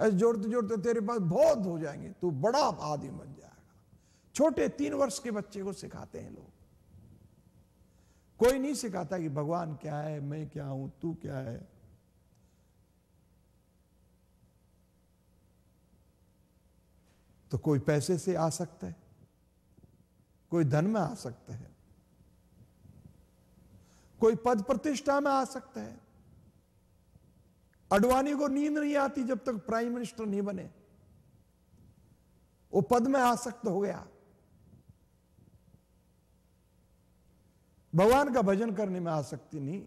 ऐसे जोड़ते जोड़ते तेरे पास बहुत हो जाएंगे तू बड़ा आदि बन जाएगा छोटे तीन वर्ष के बच्चे को सिखाते हैं लोग कोई नहीं सिखाता कि भगवान क्या है मैं क्या हूं तू क्या है तो कोई पैसे से आ सकता है कोई धन में आ सकता है कोई पद प्रतिष्ठा में आ सकता है अडवाणी को नींद नहीं आती जब तक प्राइम मिनिस्टर नहीं बने वो पद में आसक्त हो गया भगवान का भजन करने में आसक्ति नहीं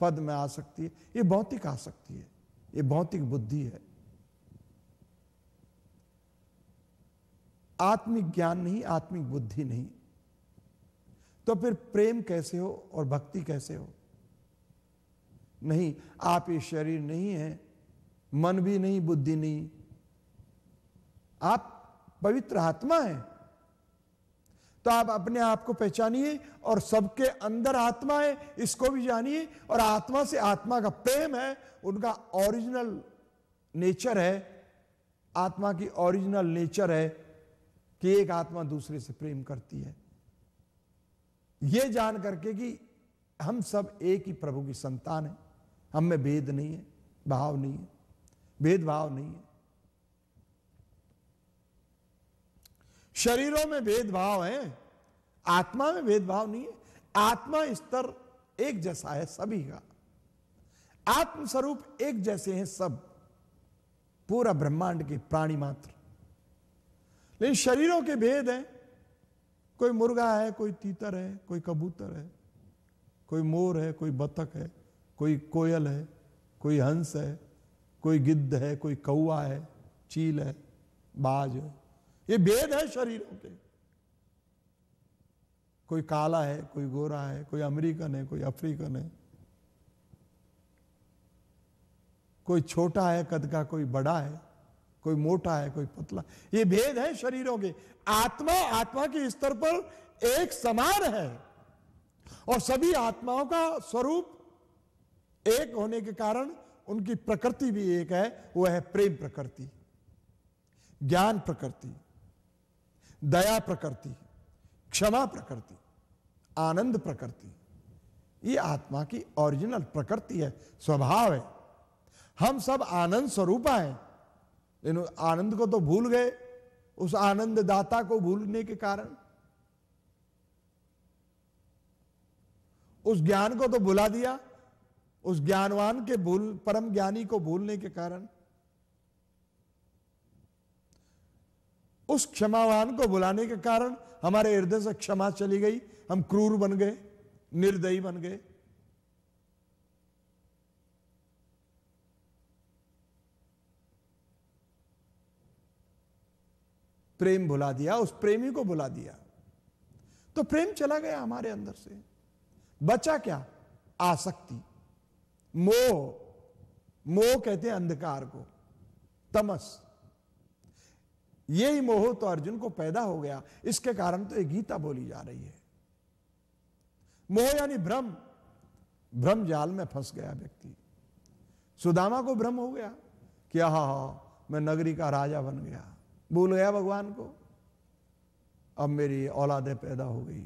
पद में आसक्ति है ये भौतिक आसक्ति है ये भौतिक बुद्धि है आत्मिक ज्ञान नहीं आत्मिक बुद्धि नहीं तो फिर प्रेम कैसे हो और भक्ति कैसे हो नहीं आप ये शरीर नहीं है मन भी नहीं बुद्धि नहीं आप पवित्र आत्मा है तो आप अपने आप को पहचानिए और सबके अंदर आत्मा है इसको भी जानिए और आत्मा से आत्मा का प्रेम है उनका ओरिजिनल नेचर है आत्मा की ओरिजिनल नेचर है कि एक आत्मा दूसरे से प्रेम करती है यह जान करके कि हम सब एक ही प्रभु की संतान है हम में भेद नहीं है भाव नहीं है भेदभाव नहीं है शरीरों में भेदभाव है आत्मा में भेदभाव नहीं है आत्मा स्तर एक जैसा है सभी का आत्मस्वरूप एक जैसे हैं सब पूरा ब्रह्मांड के प्राणी मात्र लेकिन शरीरों के भेद हैं कोई मुर्गा है कोई तीतर है कोई कबूतर है कोई मोर है कोई बतख है कोई कोयल है कोई हंस है कोई गिद्ध है कोई कौआ है चील है बाज है ये भेद है शरीरों के कोई काला है कोई गोरा है कोई अमेरिकन है कोई अफ्रीकन है कोई छोटा है कद का कोई बड़ा है कोई मोटा है कोई पतला ये भेद है शरीरों के आत्मा आत्मा के स्तर पर एक समान है और सभी आत्माओं का स्वरूप एक होने के कारण उनकी प्रकृति भी एक है वह है प्रेम प्रकृति ज्ञान प्रकृति दया प्रकृति क्षमा प्रकृति आनंद प्रकृति ये आत्मा की ओरिजिनल प्रकृति है स्वभाव है हम सब आनंद स्वरूपा हैं लेकिन आनंद को तो भूल गए उस आनंद दाता को भूलने के कारण उस ज्ञान को तो भुला दिया उस ज्ञानवान के भूल परम ज्ञानी को भूलने के कारण उस क्षमावान को बुलाने के कारण हमारे हृदय से क्षमा चली गई हम क्रूर बन गए निर्दयी बन गए प्रेम भुला दिया उस प्रेमी को बुला दिया तो प्रेम चला गया हमारे अंदर से बचा क्या आसक्ति मोह मोह कहते हैं अंधकार को तमस ये ही मोह तो अर्जुन को पैदा हो गया इसके कारण तो ये गीता बोली जा रही है मोह यानी भ्रम भ्रम जाल में फंस गया व्यक्ति सुदामा को भ्रम हो गया कि हा हा मैं नगरी का राजा बन गया भूल गया भगवान को अब मेरी औलादे पैदा हो गई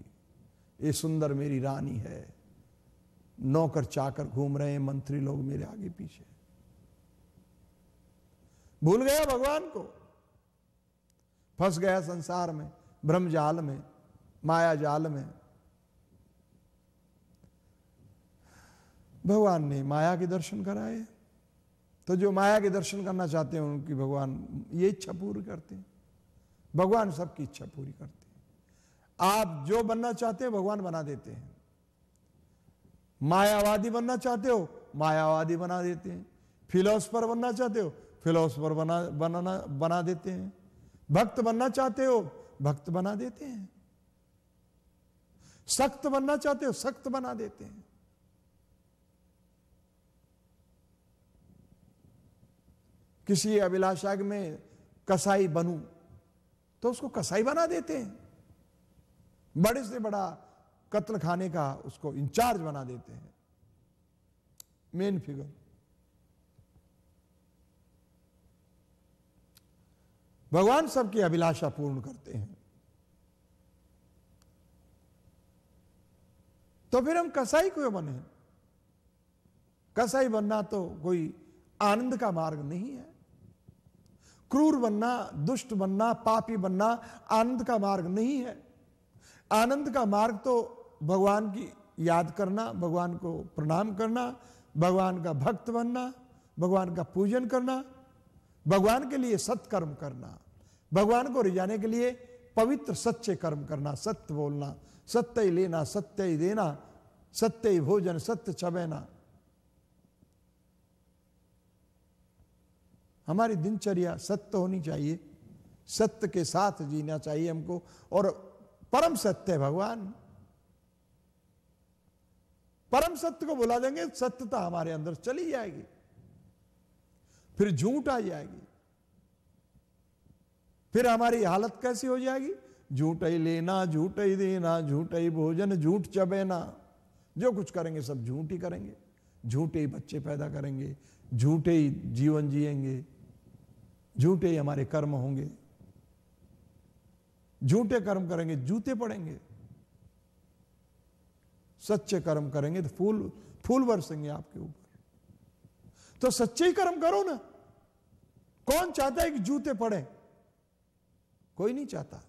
ये सुंदर मेरी रानी है नौकर चाकर घूम रहे हैं मंत्री लोग मेरे आगे पीछे भूल गया भगवान को फंस गया संसार में ब्रह्म जाल में माया जाल में भगवान ने माया के दर्शन कराए तो जो माया के दर्शन करना चाहते हैं उनकी भगवान ये इच्छा पूरी करते हैं भगवान सबकी इच्छा पूरी करते हैं आप जो बनना चाहते हैं भगवान बना देते हैं मायावादी बनना चाहते हो मायावादी बना देते हैं फिलोसफर बनना चाहते हो फिलोसफर बना बनाना बना देते हैं भक्त बनना चाहते हो भक्त बना देते हैं सख्त बनना चाहते हो सख्त बना देते हैं किसी अभिलाषा में कसाई बनू तो उसको कसाई बना देते हैं बड़े से बड़ा कत्ल खाने का उसको इंचार्ज बना देते हैं मेन फिगर भगवान सबकी अभिलाषा पूर्ण करते हैं तो फिर हम कसाई क्यों बने कसाई बनना तो कोई आनंद का मार्ग नहीं है क्रूर बनना दुष्ट बनना पापी बनना आनंद का मार्ग नहीं है आनंद का मार्ग तो भगवान की याद करना भगवान को प्रणाम करना भगवान का भक्त बनना भगवान का पूजन करना भगवान के लिए सत्कर्म करना भगवान को रिजाने के लिए पवित्र सच्चे कर्म करना सत्य बोलना सत्य ही लेना सत्य ही देना सत्य ही भोजन सत्य छबैना हमारी दिनचर्या सत्य होनी चाहिए सत्य के साथ जीना चाहिए हमको और परम सत्य है भगवान परम सत्य को बुला देंगे सत्यता हमारे अंदर चली जाएगी फिर झूठ आ जाएगी फिर हमारी हालत कैसी हो जाएगी झूठ ही लेना झूठ ही देना झूठ ही भोजन झूठ चबेना जो कुछ करेंगे सब झूठ ही करेंगे झूठे ही बच्चे पैदा करेंगे झूठे ही जीवन जिएंगे झूठे ही हमारे कर्म होंगे झूठे कर्म करेंगे जूते पड़ेंगे सच्चे कर्म करेंगे तो फूल फूल बरसेंगे आपके ऊपर तो सच्चे ही कर्म करो ना कौन चाहता है कि जूते पड़े कोई नहीं चाहता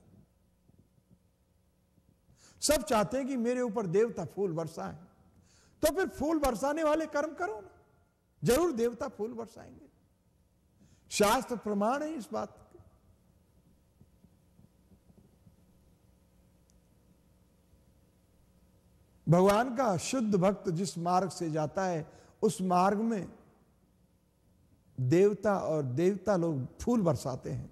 सब चाहते हैं कि मेरे ऊपर देवता फूल बरसाए तो फिर फूल बरसाने वाले कर्म करो ना जरूर देवता फूल बरसाएंगे शास्त्र प्रमाण है इस बात भगवान का शुद्ध भक्त जिस मार्ग से जाता है उस मार्ग में देवता और देवता लोग फूल बरसाते हैं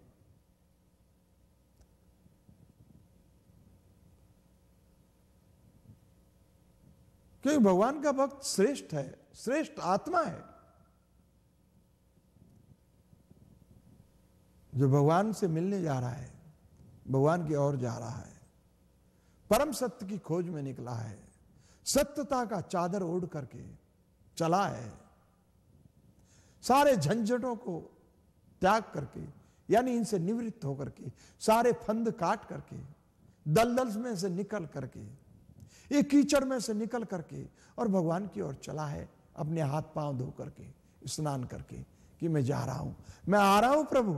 क्योंकि भगवान का भक्त श्रेष्ठ है श्रेष्ठ आत्मा है जो भगवान से मिलने जा रहा है भगवान की ओर जा रहा है परम सत्य की खोज में निकला है सत्यता का चादर ओढ़ करके चला है सारे झंझटों को त्याग करके यानी इनसे निवृत्त होकर के सारे फंद काट करके दलदल में से निकल करके ये कीचड़ में से निकल करके और भगवान की ओर चला है अपने हाथ पांव धो करके स्नान करके कि मैं जा रहा हूं मैं आ रहा हूं प्रभु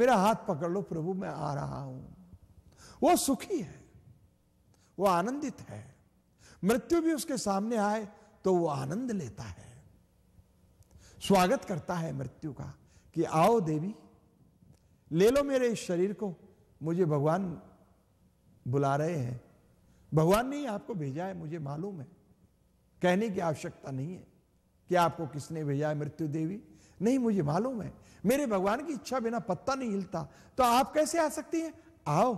मेरा हाथ पकड़ लो प्रभु मैं आ रहा हूं वो सुखी है वो आनंदित है मृत्यु भी उसके सामने आए तो वो आनंद लेता है स्वागत करता है मृत्यु का कि आओ देवी ले लो मेरे इस शरीर को मुझे भगवान बुला रहे हैं भगवान ने आपको भेजा है मुझे मालूम है कहने की आवश्यकता नहीं है कि आपको किसने भेजा है मृत्यु देवी नहीं मुझे मालूम है मेरे भगवान की इच्छा बिना पत्ता नहीं हिलता तो आप कैसे आ सकती हैं आओ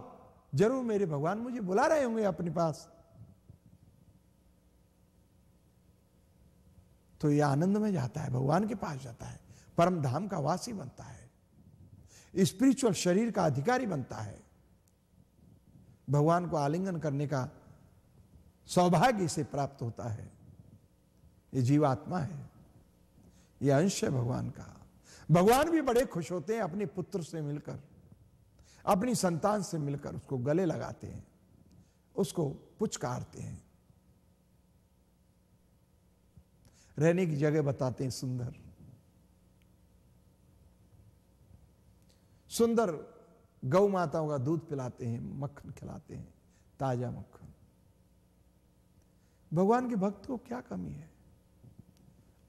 जरूर मेरे भगवान मुझे बुला रहे होंगे अपने पास तो ये आनंद में जाता है भगवान के पास जाता है परम धाम का वासी बनता है स्पिरिचुअल शरीर का अधिकारी बनता है भगवान को आलिंगन करने का सौभाग्य से प्राप्त होता है ये जीवात्मा है ये अंश है भगवान का भगवान भी बड़े खुश होते हैं अपने पुत्र से मिलकर अपनी संतान से मिलकर उसको गले लगाते हैं उसको पुचकारते हैं रहने की जगह बताते हैं सुंदर सुंदर गौ माताओं का दूध पिलाते हैं मक्खन खिलाते हैं ताजा मक्खन भगवान के भक्त को क्या कमी है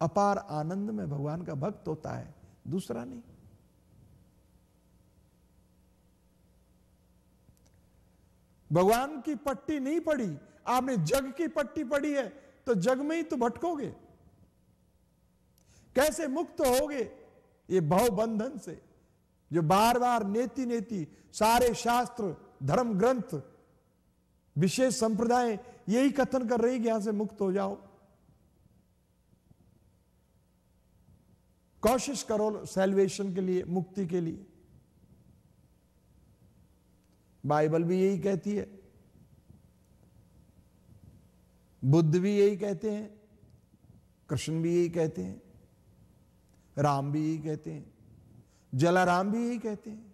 अपार आनंद में भगवान का भक्त होता है दूसरा नहीं भगवान की पट्टी नहीं पड़ी आपने जग की पट्टी पड़ी है तो जग में ही तो भटकोगे कैसे मुक्त होगे ये बंधन से जो बार बार नेति नेति सारे शास्त्र धर्म ग्रंथ विशेष संप्रदाय यही कथन कर रही कि यहां से मुक्त हो जाओ कोशिश करो सेल्वेशन के लिए मुक्ति के लिए बाइबल भी यही कहती है बुद्ध भी यही कहते हैं कृष्ण भी यही कहते हैं राम भी यही कहते हैं जलाराम भी यही कहते हैं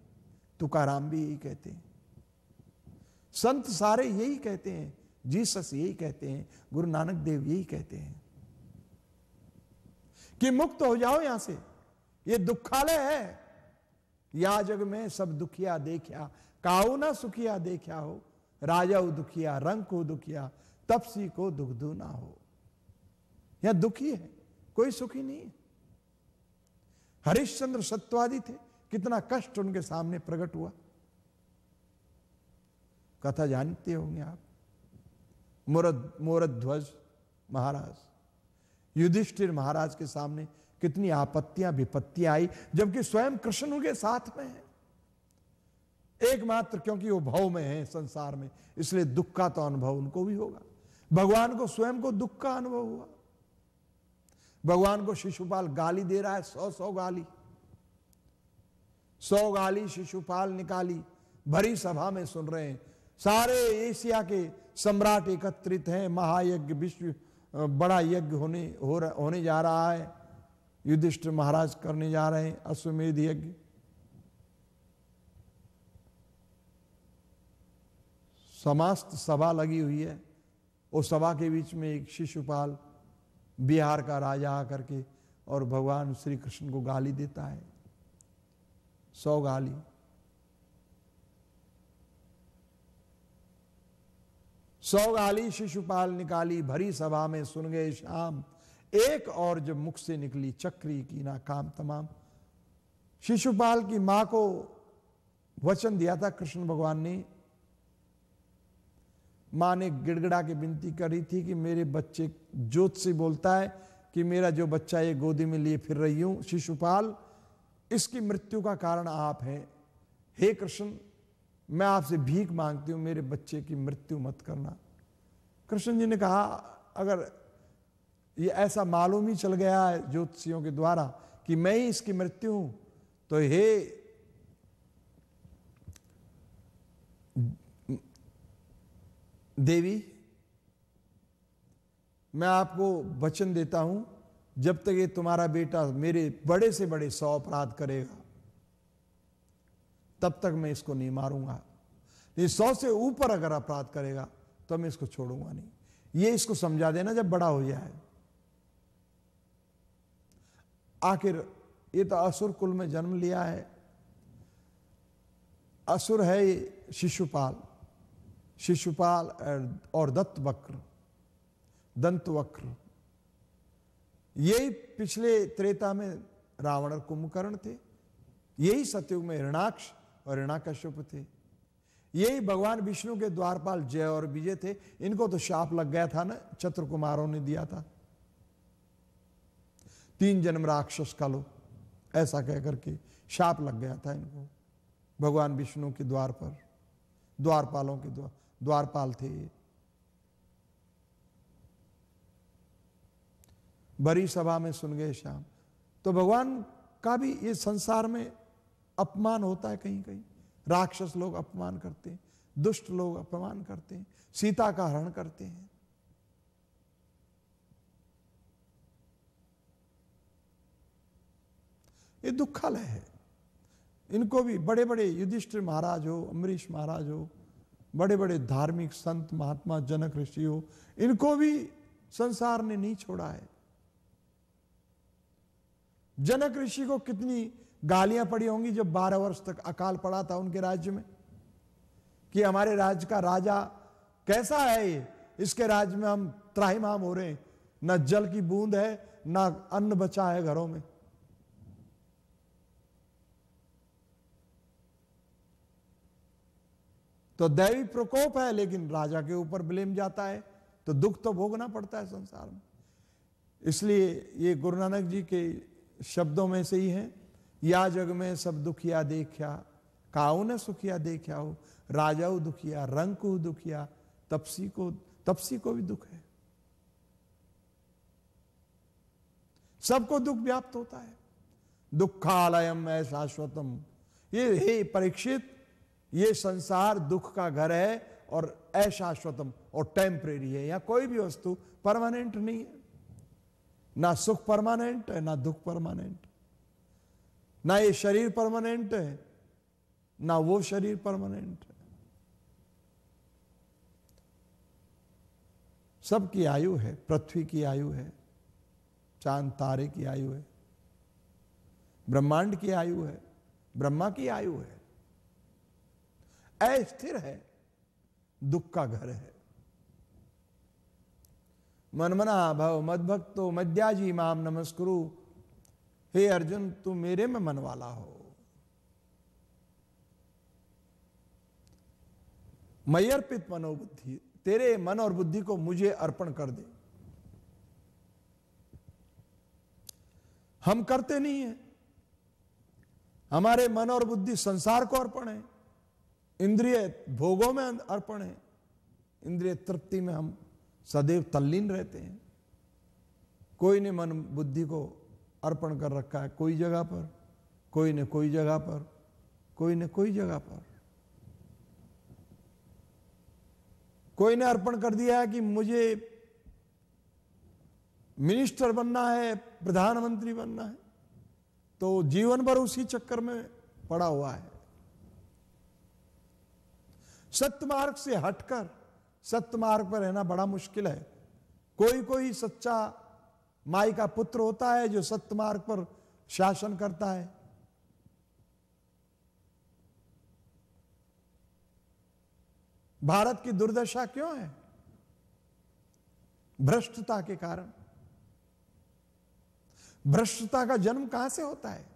तुकाराम भी यही कहते हैं संत सारे यही कहते हैं जीसस यही कहते हैं गुरु नानक देव यही कहते हैं कि मुक्त हो जाओ यहां से ये दुखालय है या जग में सब दुखिया देखिया काऊ ना सुखिया देखा हो राजा दुखिया रंग को दुखिया तपसी को दुख दू ना हो या दुखी है कोई सुखी नहीं है हरिश्चंद्र सत्वादी थे कितना कष्ट उनके सामने प्रकट हुआ कथा जानते होंगे आप मोरद ध्वज महाराज युधिष्ठिर महाराज के सामने कितनी आपत्तियां विपत्तियां आई जबकि स्वयं कृष्ण उनके साथ में है एकमात्र क्योंकि वो भव में है संसार में इसलिए दुख का तो अनुभव उनको भी होगा भगवान को स्वयं को दुख का अनुभव हुआ भगवान को शिशुपाल गाली दे रहा है सौ सौ गाली सौ गाली शिशुपाल निकाली भरी सभा में सुन रहे हैं सारे एशिया के सम्राट एकत्रित हैं महायज्ञ विश्व बड़ा यज्ञ होने हो रह, होने जा रहा है युधिष्ठ महाराज करने जा रहे हैं अश्वमेध यज्ञ समास्त सभा लगी हुई है उस सभा के बीच में एक शिशुपाल बिहार का राजा आकर के और भगवान श्री कृष्ण को गाली देता है सौ गाली सौ गाली शिशुपाल निकाली भरी सभा में सुन गए शाम एक और जब मुख से निकली चक्री की ना काम तमाम शिशुपाल की मां को वचन दिया था कृष्ण भगवान ने माँ ने गिड़गिड़ा के विनती करी थी कि मेरे बच्चे जोत से बोलता है कि मेरा जो बच्चा ये गोदी में लिए फिर रही हूँ शिशुपाल इसकी मृत्यु का कारण आप हैं हे कृष्ण मैं आपसे भीख मांगती हूँ मेरे बच्चे की मृत्यु मत करना कृष्ण जी ने कहा अगर ये ऐसा मालूम ही चल गया है ज्योतिषियों के द्वारा कि मैं ही इसकी मृत्यु हूँ तो हे देवी मैं आपको वचन देता हूं जब तक ये तुम्हारा बेटा मेरे बड़े से बड़े सौ अपराध करेगा तब तक मैं इसको नहीं मारूंगा ये सौ से ऊपर अगर अपराध करेगा तो मैं इसको छोड़ूंगा नहीं ये इसको समझा देना जब बड़ा हो जाए आखिर ये तो असुर कुल में जन्म लिया है असुर है ये शिशुपाल शिशुपाल और दत्त वक्र दंत वक्र यही पिछले त्रेता में रावण और कुंभकर्ण थे यही सत्युग में ऋणाक्ष और ऋणाकश्यप थे यही भगवान विष्णु के द्वारपाल जय और विजय थे इनको तो शाप लग गया था ना चत्र कुमारों ने दिया था तीन जन्म राक्षस का लो ऐसा कह करके शाप लग गया था इनको भगवान विष्णु के द्वार पर द्वारपालों के द्वार द्वारपाल थे बड़ी सभा में सुन गए श्याम तो भगवान का भी ये संसार में अपमान होता है कहीं कहीं राक्षस लोग अपमान करते हैं दुष्ट लोग अपमान करते हैं सीता का हरण करते हैं ये दुखालय है इनको भी बड़े बड़े युधिष्ठिर महाराज हो अम्बरीश महाराज हो बड़े बड़े धार्मिक संत महात्मा जनक ऋषि हो इनको भी संसार ने नहीं छोड़ा है जनक ऋषि को कितनी गालियां पड़ी होंगी जब बारह वर्ष तक अकाल पड़ा था उनके राज्य में कि हमारे राज्य का राजा कैसा है ये इसके राज्य में हम त्राहीमाम हो रहे हैं ना जल की बूंद है ना अन्न बचा है घरों में तो दैवी प्रकोप है लेकिन राजा के ऊपर ब्लेम जाता है तो दुख तो भोगना पड़ता है संसार में इसलिए ये गुरु नानक जी के शब्दों में से ही है या जग में सब दुखिया देखा काऊ ने सुखिया देखा हो राजाऊ दुखिया रंग को दुखिया तपसी को तपसी को भी दुख है सबको दुख व्याप्त होता है दुखालयम ऐसा शाश्वतम ये हे परीक्षित ये संसार दुख का घर है और अशाश्वतम और टेम्परेरी है या कोई भी वस्तु परमानेंट नहीं है ना सुख परमानेंट है ना दुख परमानेंट ना ये शरीर परमानेंट है ना वो शरीर परमानेंट है सबकी आयु है पृथ्वी की आयु है चांद तारे की आयु है ब्रह्मांड की आयु है ब्रह्मा की आयु है अस्थिर है दुख का घर है मनमना भव मद भक्तो मद्याजी माम नमस्कुरु हे अर्जुन तू मेरे में मन वाला हो मयर्पित मनोबुद्धि तेरे मन और बुद्धि को मुझे अर्पण कर दे हम करते नहीं है हमारे मन और बुद्धि संसार को अर्पण है इंद्रिय भोगों में अं- अर्पण है इंद्रिय तृप्ति में हम सदैव तल्लीन रहते हैं कोई ने मन बुद्धि को अर्पण कर रखा है कोई जगह पर कोई ने कोई जगह पर कोई ने कोई जगह पर कोई ने अर्पण कर दिया है कि मुझे मिनिस्टर बनना है प्रधानमंत्री बनना है तो जीवन भर उसी चक्कर में पड़ा हुआ है सत्य मार्ग से हटकर सत्य मार्ग पर रहना बड़ा मुश्किल है कोई कोई सच्चा माई का पुत्र होता है जो सत्य मार्ग पर शासन करता है भारत की दुर्दशा क्यों है भ्रष्टता के कारण भ्रष्टता का जन्म कहां से होता है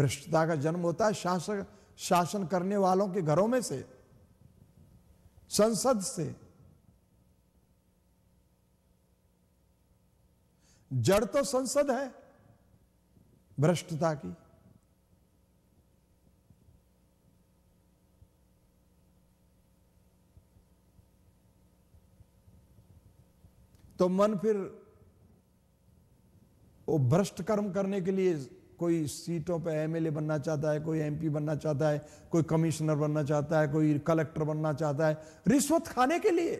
भ्रष्टता का जन्म होता है शासक शासन करने वालों के घरों में से संसद से जड़ तो संसद है भ्रष्टता की तो मन फिर वो भ्रष्ट कर्म करने के लिए कोई सीटों पे एमएलए बनना चाहता है कोई एमपी बनना चाहता है कोई कमिश्नर बनना चाहता है कोई कलेक्टर बनना चाहता है रिश्वत खाने के लिए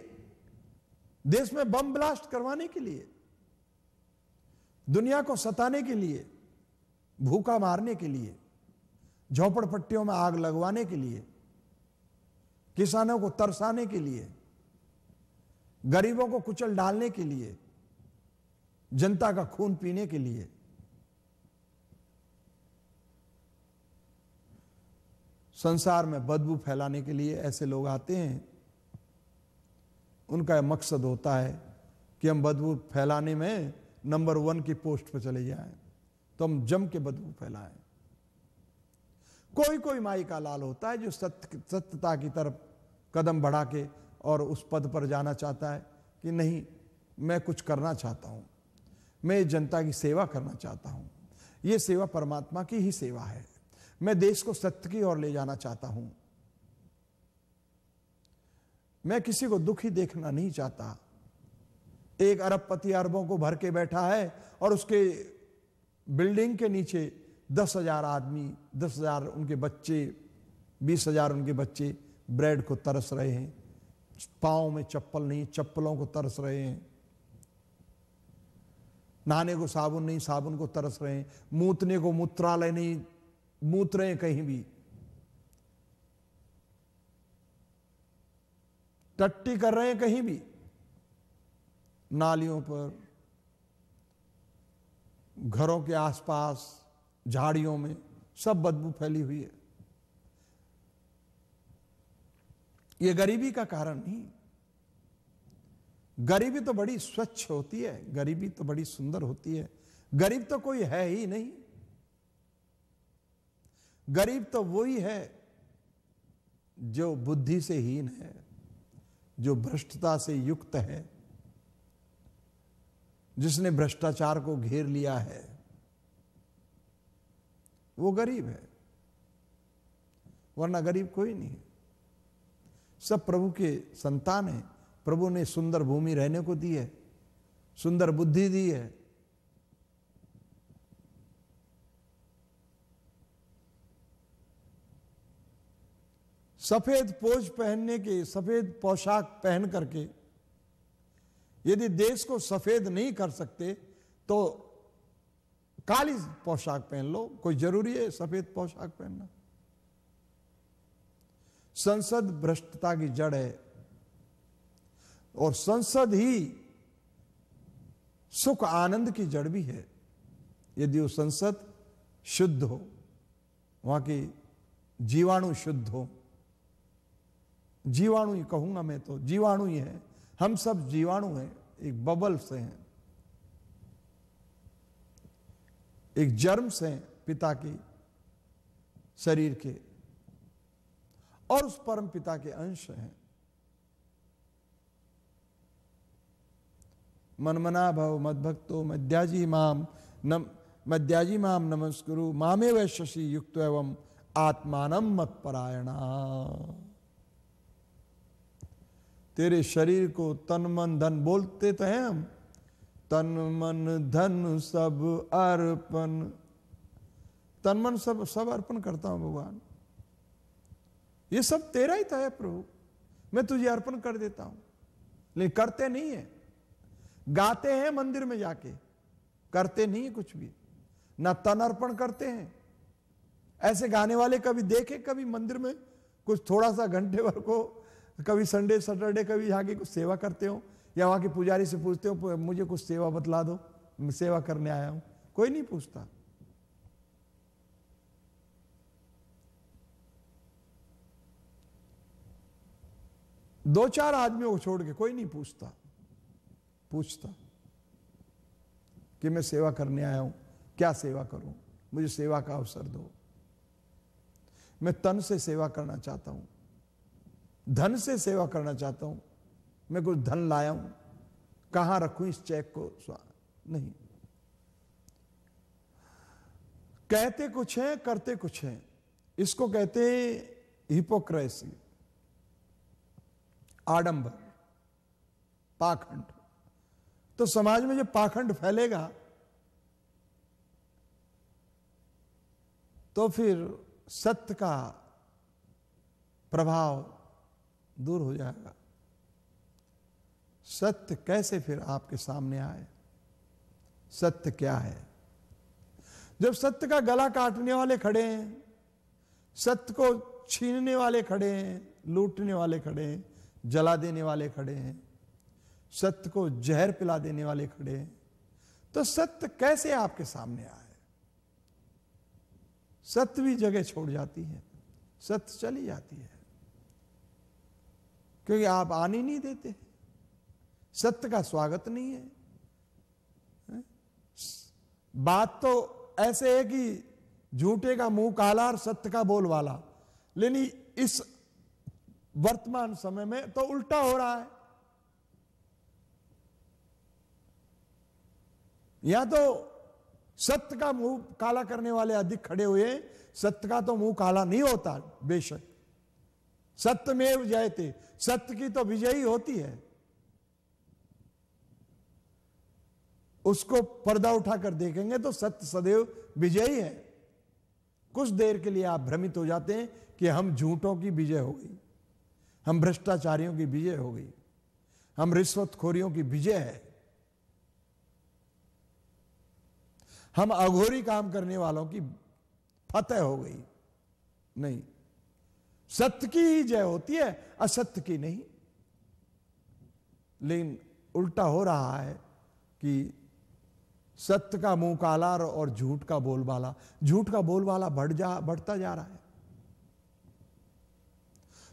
देश में बम ब्लास्ट करवाने के लिए दुनिया को सताने के लिए भूखा मारने के लिए झोपड़पट्टियों में आग लगवाने के लिए किसानों को तरसाने के लिए गरीबों को कुचल डालने के लिए जनता का खून पीने के लिए संसार में बदबू फैलाने के लिए ऐसे लोग आते हैं उनका मकसद होता है कि हम बदबू फैलाने में नंबर वन की पोस्ट पर चले जाएं तो हम जम के बदबू फैलाएं कोई कोई माई का लाल होता है जो सत्य सत्यता की तरफ कदम बढ़ा के और उस पद पर जाना चाहता है कि नहीं मैं कुछ करना चाहता हूं मैं जनता की सेवा करना चाहता हूं यह सेवा परमात्मा की ही सेवा है मैं देश को सत्य की ओर ले जाना चाहता हूं मैं किसी को दुखी देखना नहीं चाहता एक अरबपति अरबों को भर के बैठा है और उसके बिल्डिंग के नीचे दस हजार आदमी दस हजार उनके बच्चे बीस हजार उनके बच्चे ब्रेड को तरस रहे हैं पाओ में चप्पल नहीं चप्पलों को तरस रहे हैं नहाने को साबुन नहीं साबुन को तरस रहे हैं मूतने को मूत्रालय नहीं मूत्रें कहीं भी टट्टी कर रहे हैं कहीं भी नालियों पर घरों के आसपास झाड़ियों में सब बदबू फैली हुई है ये गरीबी का कारण नहीं गरीबी तो बड़ी स्वच्छ होती है गरीबी तो बड़ी सुंदर होती है गरीब तो कोई है ही नहीं गरीब तो वो ही है जो बुद्धि से हीन है जो भ्रष्टता से युक्त है जिसने भ्रष्टाचार को घेर लिया है वो गरीब है वरना गरीब कोई नहीं है सब प्रभु के संतान है प्रभु ने सुंदर भूमि रहने को दी है सुंदर बुद्धि दी है सफेद पोज पहनने के सफेद पोशाक पहन करके यदि देश को सफेद नहीं कर सकते तो काली पोशाक पहन लो कोई जरूरी है सफेद पोशाक पहनना संसद भ्रष्टता की जड़ है और संसद ही सुख आनंद की जड़ भी है यदि वो संसद शुद्ध हो वहां की जीवाणु शुद्ध हो जीवाणु ही कहूंगा मैं तो जीवाणु ही है हम सब जीवाणु हैं एक बबल से हैं एक जर्म से हैं पिता के शरीर के और उस परम पिता के अंश हैं मनमना भव मदभक्तो मध्याजी माम नम मध्याजी माम नमस्कुरु मामे वैश्यसी युक्त एवं आत्मानम मत परायणा तेरे शरीर को तन मन धन बोलते तो हैं हम तन मन धन सब अर्पण तन मन सब सब अर्पण करता हूं भगवान ये सब तेरा ही तो है प्रभु मैं तुझे अर्पण कर देता हूं लेकिन करते नहीं है गाते हैं मंदिर में जाके करते नहीं है कुछ भी ना तन अर्पण करते हैं ऐसे गाने वाले कभी देखे कभी मंदिर में कुछ थोड़ा सा घंटे भर को कभी संडे सैटरडे कभी जाके कुछ सेवा करते हो या वहाँ के पुजारी से पूछते हो मुझे कुछ सेवा बतला दो मैं सेवा करने आया हूँ कोई नहीं पूछता दो चार आदमियों को छोड़ के कोई नहीं पूछता पूछता कि मैं सेवा करने आया हूं क्या सेवा करूं मुझे सेवा का अवसर दो मैं तन से सेवा करना चाहता हूं धन से सेवा करना चाहता हूं मैं कुछ धन लाया हूं कहां रखू इस चेक को नहीं कहते कुछ है करते कुछ है इसको कहते हिपोक्रेसी आडंबर पाखंड तो समाज में जो पाखंड फैलेगा तो फिर सत्य का प्रभाव दूर हो जाएगा सत्य कैसे फिर आपके सामने आए सत्य क्या है जब सत्य का गला काटने वाले खड़े हैं सत्य को छीनने वाले खड़े हैं लूटने वाले खड़े हैं जला देने वाले खड़े हैं सत्य को जहर पिला देने वाले खड़े हैं तो सत्य कैसे आपके सामने आए सत्य भी जगह छोड़ जाती है सत्य चली जाती है क्योंकि आप आने नहीं देते सत्य का स्वागत नहीं है बात तो ऐसे है कि झूठे का मुंह काला और सत्य का बोल वाला लेकिन इस वर्तमान समय में तो उल्टा हो रहा है या तो सत्य का मुंह काला करने वाले अधिक खड़े हुए सत्य का तो मुंह काला नहीं होता बेशक सत्य में जयते सत्य की तो विजयी होती है उसको पर्दा उठाकर देखेंगे तो सत्य सदैव विजयी है कुछ देर के लिए आप भ्रमित हो जाते हैं कि हम झूठों की विजय हो गई हम भ्रष्टाचारियों की विजय हो गई हम रिश्वतखोरियों की विजय है हम अघोरी काम करने वालों की फतेह हो गई नहीं सत्य की ही जय होती है असत्य की नहीं लेकिन उल्टा हो रहा है कि सत्य का मुंह काला और झूठ का बोलबाला झूठ का बोलबाला बढ़ जा बढ़ता जा रहा है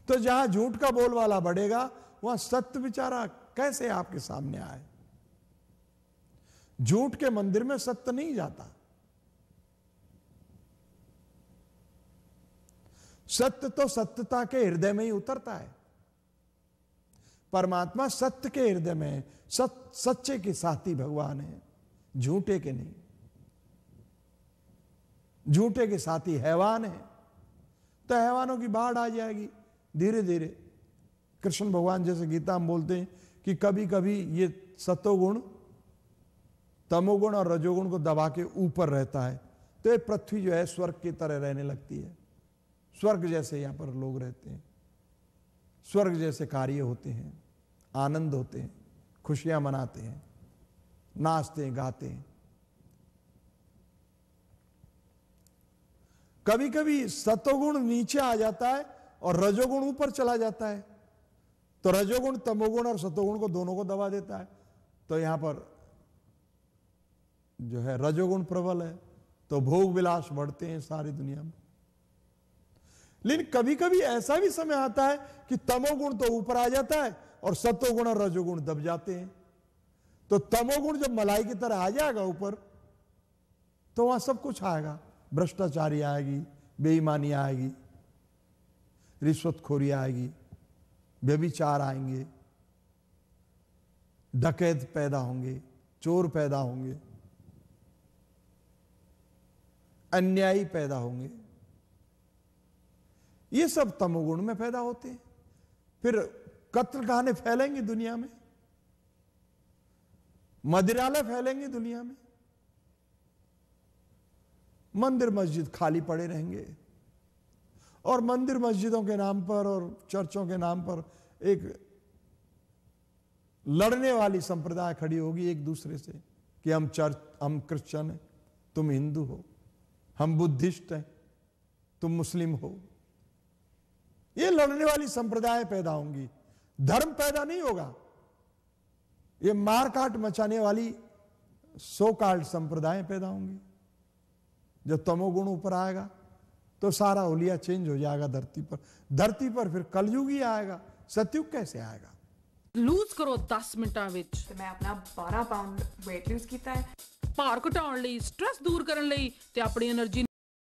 तो जहां झूठ का बोलबाला बढ़ेगा वहां सत्य बेचारा कैसे आपके सामने आए झूठ के मंदिर में सत्य नहीं जाता सत्य तो सत्यता के हृदय में ही उतरता है परमात्मा सत्य के हृदय में सत, सच्चे के साथी भगवान है झूठे के नहीं झूठे के साथी हैवान है तो हैवानों की बाढ़ आ जाएगी धीरे धीरे कृष्ण भगवान जैसे गीता हम बोलते हैं कि कभी कभी ये सतोगुण तमोगुण और रजोगुण को दबा के ऊपर रहता है तो ये पृथ्वी जो है स्वर्ग की तरह रहने लगती है स्वर्ग जैसे यहाँ पर लोग रहते हैं स्वर्ग जैसे कार्य होते हैं आनंद होते हैं खुशियाँ मनाते हैं नाचते हैं गाते हैं कभी कभी सतोगुण नीचे आ जाता है और रजोगुण ऊपर चला जाता है तो रजोगुण तमोगुण और सतोगुण को दोनों को दबा देता है तो यहां पर जो है रजोगुण प्रबल है तो भोग विलास बढ़ते हैं सारी दुनिया में लेकिन कभी कभी ऐसा भी समय आता है कि तमोगुण तो ऊपर आ जाता है और सतोगुण और रजोगुण दब जाते हैं तो तमोगुण जब मलाई की तरह आ जाएगा ऊपर तो वहां सब कुछ आएगा भ्रष्टाचारी आएगी बेईमानी आएगी रिश्वतखोरी आएगी व्यभिचार आएंगे डकैत पैदा होंगे चोर पैदा होंगे अन्यायी पैदा होंगे ये सब तमोगुण में पैदा होते हैं फिर कत्ल कहने फैलेंगे दुनिया में मदिरालय फैलेंगे दुनिया में मंदिर मस्जिद खाली पड़े रहेंगे और मंदिर मस्जिदों के नाम पर और चर्चों के नाम पर एक लड़ने वाली संप्रदाय खड़ी होगी एक दूसरे से कि हम चर्च हम क्रिश्चियन हैं तुम हिंदू हो हम बुद्धिस्ट हैं तुम मुस्लिम हो ये लड़ने वाली संप्रदाय पैदा होंगी धर्म पैदा नहीं होगा ये मारकाट मचाने वाली सो कार्ड संप्रदाय पैदा होंगी जब तमोगुण ऊपर आएगा तो सारा ओलिया चेंज हो जाएगा धरती पर धरती पर फिर कलयुग ही आएगा सत्युग कैसे आएगा लूज करो दस मिनट ਵਿੱਚ ਤੇ ਮੈਂ ਆਪਣਾ 12 ਪਾਉਂਡ weight lose ਕੀਤਾ ਹੈ ਭਾਰ ਘਟਾਉਣ ਲਈ ਸਟ्रेस ਦੂਰ ਕਰਨ ਲਈ